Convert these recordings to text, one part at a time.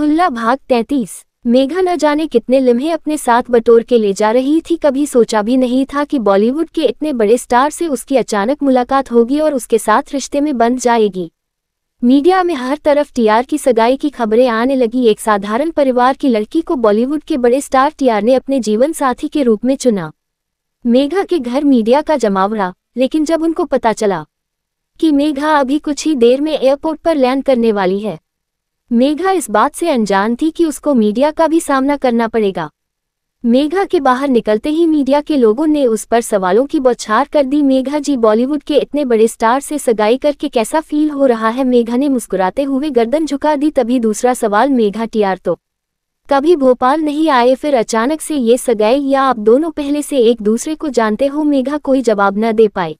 फतहुल्ला भाग तैतीस मेघा न जाने कितने लम्हे अपने साथ बटोर के ले जा रही थी कभी सोचा भी नहीं था कि बॉलीवुड के इतने बड़े स्टार से उसकी अचानक मुलाकात होगी और उसके साथ रिश्ते में बंद जाएगी मीडिया में हर तरफ टीआर की सगाई की खबरें आने लगी एक साधारण परिवार की लड़की को बॉलीवुड के बड़े स्टार टीआर ने अपने जीवन साथी के रूप में चुना मेघा के घर मीडिया का जमावड़ा लेकिन जब उनको पता चला कि मेघा अभी कुछ ही देर में एयरपोर्ट पर लैंड करने वाली है मेघा इस बात से अनजान थी कि उसको मीडिया का भी सामना करना पड़ेगा मेघा के बाहर निकलते ही मीडिया के लोगों ने उस पर सवालों की बौछार कर दी मेघा जी बॉलीवुड के इतने बड़े स्टार से सगाई करके कैसा फील हो रहा है मेघा ने मुस्कुराते हुए गर्दन झुका दी तभी दूसरा सवाल मेघा टीआर तो कभी भोपाल नहीं आए फिर अचानक से ये सगाई या आप दोनों पहले से एक दूसरे को जानते हो मेघा कोई जवाब न दे पाए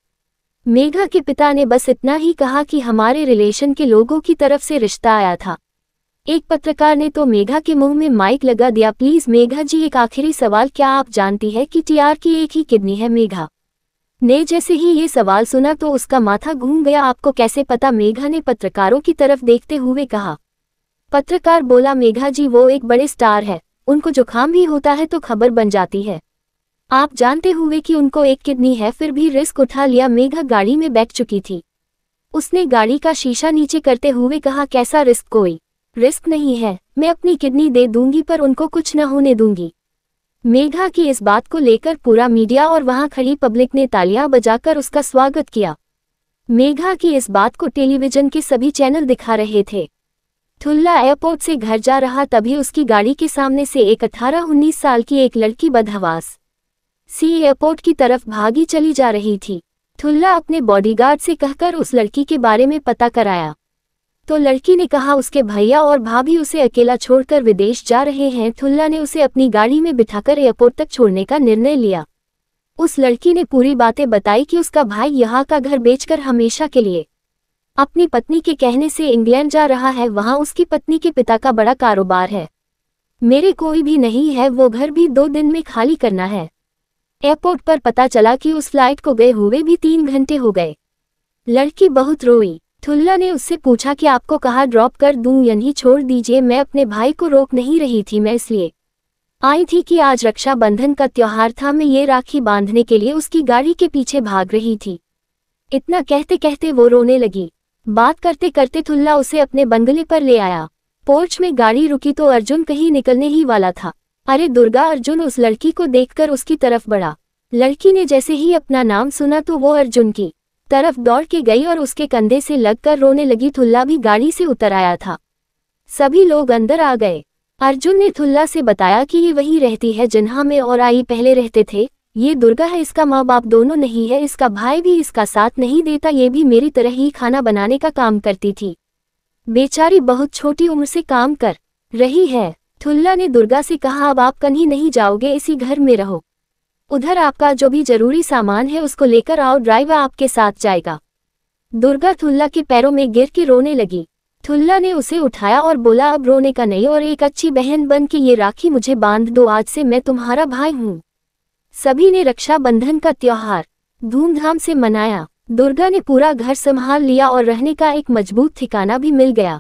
मेघा के पिता ने बस इतना ही कहा कि हमारे रिलेशन के लोगों की तरफ से रिश्ता आया था एक पत्रकार ने तो मेघा के मुंह में माइक लगा दिया प्लीज मेघा जी एक आखिरी सवाल क्या आप जानती है कि टीआर की एक ही किडनी है मेघा ने जैसे ही ये सवाल सुना तो उसका माथा घूम गया आपको कैसे पता मेघा ने पत्रकारों की तरफ देखते हुए कहा पत्रकार बोला मेघा जी वो एक बड़े स्टार है उनको जुखाम भी होता है तो खबर बन जाती है आप जानते हुए कि उनको एक किडनी है फिर भी रिस्क उठा लिया मेघा गाड़ी में बैठ चुकी थी उसने गाड़ी का शीशा नीचे करते हुए कहा कैसा रिस्क कोई रिस्क नहीं है मैं अपनी किडनी दे दूंगी पर उनको कुछ न होने दूंगी मेघा की इस बात को लेकर पूरा मीडिया और वहां खड़ी पब्लिक ने तालियां बजाकर उसका स्वागत किया मेघा की इस बात को टेलीविजन के सभी चैनल दिखा रहे थे ठुल्ला एयरपोर्ट से घर जा रहा तभी उसकी गाड़ी के सामने से एक अठारह उन्नीस साल की एक लड़की बदहवास सी एयरपोर्ट की तरफ भागी चली जा रही थी ठुल्ला अपने बॉडीगार्ड से कहकर उस लड़की के बारे में पता कराया तो लड़की ने कहा उसके भैया और भाभी उसे अकेला छोड़कर विदेश जा रहे हैं थुल्ला ने उसे अपनी गाड़ी में बिठाकर एयरपोर्ट तक छोड़ने का निर्णय लिया उस लड़की ने पूरी बातें बताई कि उसका भाई यहाँ का घर बेचकर हमेशा के लिए अपनी पत्नी के कहने से इंग्लैंड जा रहा है वहाँ उसकी पत्नी के पिता का बड़ा कारोबार है मेरे कोई भी नहीं है वो घर भी दो दिन में खाली करना है एयरपोर्ट पर पता चला कि उस फ्लाइट को गए हुए भी तीन घंटे हो गए लड़की बहुत रोई थुल्ला ने उससे पूछा कि आपको कहा ड्रॉप कर दूं यानी छोड़ दीजिए मैं अपने भाई को रोक नहीं रही थी मैं इसलिए आई थी कि आज रक्षाबंधन का त्योहार था मैं ये राखी बांधने के लिए उसकी गाड़ी के पीछे भाग रही थी इतना कहते कहते वो रोने लगी बात करते करते थुल्ला उसे अपने बंगले पर ले आया पोर्च में गाड़ी रुकी तो अर्जुन कहीं निकलने ही वाला था अरे दुर्गा अर्जुन उस लड़की को देखकर उसकी तरफ बढ़ा लड़की ने जैसे ही अपना नाम सुना तो वो अर्जुन की तरफ दौड़ के गई और उसके कंधे से लगकर रोने लगी थुल्ला भी गाड़ी से उतर आया था सभी लोग अंदर आ गए अर्जुन ने थुल्ला से बताया कि ये वही रहती है जिन्हा में और आई पहले रहते थे ये दुर्गा है इसका माँ बाप दोनों नहीं है इसका भाई भी इसका साथ नहीं देता ये भी मेरी तरह ही खाना बनाने का काम करती थी बेचारी बहुत छोटी उम्र से काम कर रही है थुल्ला ने दुर्गा से कहा अब आप कहीं नहीं जाओगे इसी घर में रहो उधर आपका जो भी जरूरी सामान है उसको लेकर आओ ड्राइवर आपके साथ जाएगा दुर्गा थुल्ला के पैरों में गिर के रोने लगी थुल्ला ने उसे उठाया और बोला अब रोने का नहीं और एक अच्छी बहन बन के ये राखी मुझे बांध दो आज से मैं तुम्हारा भाई हूँ सभी ने रक्षाबंधन का त्योहार धूमधाम से मनाया दुर्गा ने पूरा घर संभाल लिया और रहने का एक मजबूत ठिकाना भी मिल गया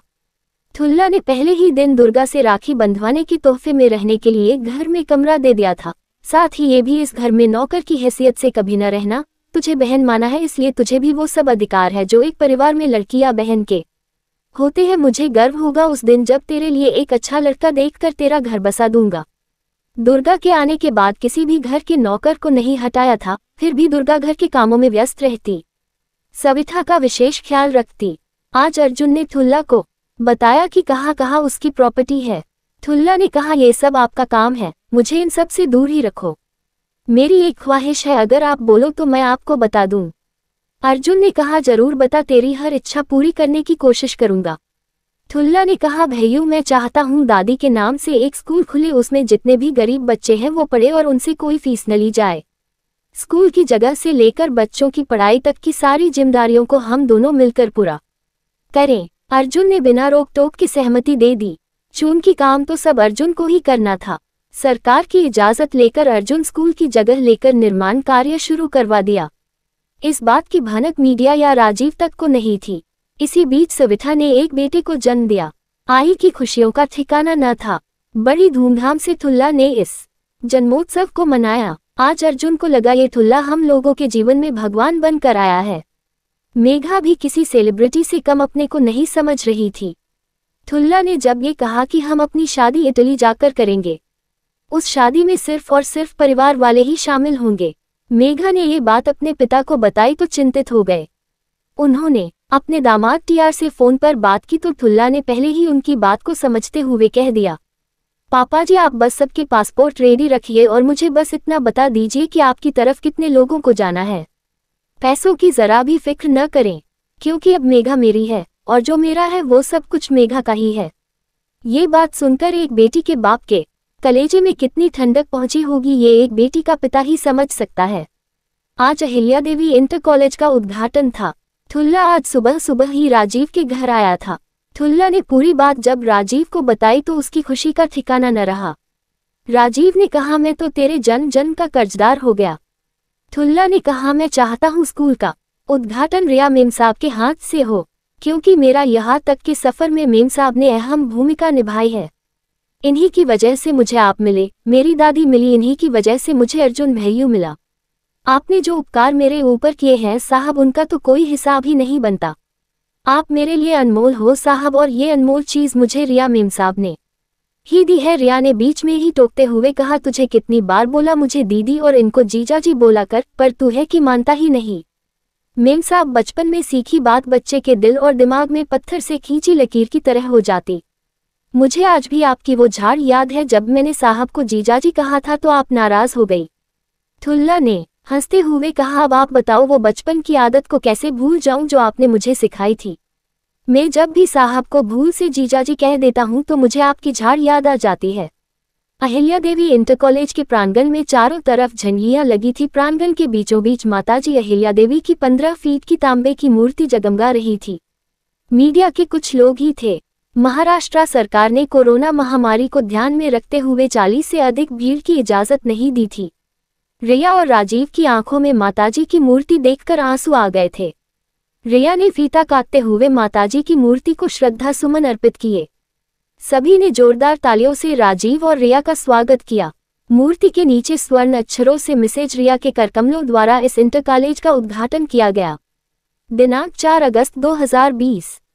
थुल्ला ने पहले ही दिन दुर्गा से राखी बंधवाने के तोहफे में रहने के लिए घर में कमरा दे दिया था साथ ही ये भी इस घर में नौकर की हैसियत से कभी न रहना तुझे बहन माना है इसलिए तुझे भी वो सब अधिकार है जो एक परिवार में लड़की या बहन के होते हैं मुझे गर्व होगा उस दिन जब तेरे लिए एक अच्छा लड़का देखकर तेरा घर बसा दूंगा दुर्गा के आने के बाद किसी भी घर के नौकर को नहीं हटाया था फिर भी दुर्गा घर के कामों में व्यस्त रहती सविता का विशेष ख्याल रखती आज अर्जुन ने थुल्ला को बताया कि कहाँ कहाँ उसकी प्रॉपर्टी है थुल्ला ने कहा ये सब आपका काम है मुझे इन सब से दूर ही रखो मेरी एक ख्वाहिश है अगर आप बोलो तो मैं आपको बता दूं अर्जुन ने कहा जरूर बता तेरी हर इच्छा पूरी करने की कोशिश करूंगा थुल्ला ने कहा भैयू मैं चाहता हूँ दादी के नाम से एक स्कूल खुले उसमें जितने भी गरीब बच्चे हैं वो पढ़े और उनसे कोई फीस न ली जाए स्कूल की जगह से लेकर बच्चों की पढ़ाई तक की सारी जिम्मेदारियों को हम दोनों मिलकर पूरा करें अर्जुन ने बिना रोक टोक की सहमति दे दी चूंकि काम तो सब अर्जुन को ही करना था सरकार की इजाजत लेकर अर्जुन स्कूल की जगह लेकर निर्माण कार्य शुरू करवा दिया इस बात की भनक मीडिया या राजीव तक को नहीं थी इसी बीच सविता ने एक बेटे को जन्म दिया आई की खुशियों का ठिकाना न था बड़ी धूमधाम से थुल्ला ने इस जन्मोत्सव को मनाया आज अर्जुन को लगा ये थुल्ला हम लोगों के जीवन में भगवान बनकर आया है मेघा भी किसी सेलिब्रिटी से कम अपने को नहीं समझ रही थी थुल्ला ने जब ये कहा कि हम अपनी शादी इटली जाकर करेंगे उस शादी में सिर्फ और सिर्फ परिवार वाले ही शामिल होंगे मेघा ने ये बात अपने पिता को बताई तो चिंतित हो गए उन्होंने अपने दामाद टीआर से फोन पर बात की तो थुल्ला ने पहले ही उनकी बात को समझते हुए कह दिया पापा जी आप बस सबके पासपोर्ट रेडी रखिए और मुझे बस इतना बता दीजिए कि आपकी तरफ कितने लोगों को जाना है पैसों की जरा भी फिक्र न करें क्योंकि अब मेघा मेरी है और जो मेरा है वो सब कुछ मेघा का ही है ये बात सुनकर एक बेटी के बाप के कलेजे में कितनी ठंडक पहुंची होगी ये एक बेटी का पिता ही समझ सकता है आज अहिल्या देवी इंटर कॉलेज का उद्घाटन था थुल्ला आज सुबह सुबह ही राजीव के घर आया था थुल्ला ने पूरी बात जब राजीव को बताई तो उसकी खुशी का ठिकाना न रहा राजीव ने कहा मैं तो तेरे जन जन का कर्जदार हो गया थुल्ला ने कहा मैं चाहता हूँ स्कूल का उद्घाटन रिया मेम साहब के हाथ से हो क्योंकि मेरा यहाँ तक के सफ़र में मेम साहब ने अहम भूमिका निभाई है इन्हीं की वजह से मुझे आप मिले मेरी दादी मिली इन्हीं की वजह से मुझे अर्जुन भैयू मिला आपने जो उपकार मेरे ऊपर किए हैं साहब उनका तो कोई हिसाब ही नहीं बनता आप मेरे लिए अनमोल हो साहब और ये अनमोल चीज़ मुझे रिया मेम साहब ने ही दी है रिया ने बीच में ही टोकते हुए कहा तुझे कितनी बार बोला मुझे दीदी और इनको जीजाजी बोला कर पर तू है कि मानता ही नहीं मेम साहब बचपन में सीखी बात बच्चे के दिल और दिमाग में पत्थर से खींची लकीर की तरह हो जाती मुझे आज भी आपकी वो झाड़ याद है जब मैंने साहब को जीजाजी कहा था तो आप नाराज हो गई ठुल्ला ने हंसते हुए कहा अब आप बताओ वो बचपन की आदत को कैसे भूल जाऊं जो आपने मुझे सिखाई थी मैं जब भी साहब को भूल से जीजाजी कह देता हूं तो मुझे आपकी झाड़ याद आ जाती है अहिल्या देवी इंटर कॉलेज के प्रांगण में चारों तरफ झंडियां लगी थी प्रांगण के बीचों बीच माताजी अहिल्या देवी की पंद्रह फीट की तांबे की मूर्ति जगमगा रही थी मीडिया के कुछ लोग ही थे महाराष्ट्र सरकार ने कोरोना महामारी को ध्यान में रखते हुए चालीस से अधिक भीड़ की इजाजत नहीं दी थी रिया और राजीव की आंखों में माताजी की मूर्ति देखकर आंसू आ गए थे रिया ने फीता काटते हुए माताजी की मूर्ति को श्रद्धा सुमन अर्पित किए सभी ने जोरदार तालियों से राजीव और रिया का स्वागत किया मूर्ति के नीचे स्वर्ण अक्षरों से मिसेज रिया के करकमलों द्वारा इस इंटर कॉलेज का उद्घाटन किया गया दिनांक 4 अगस्त 2020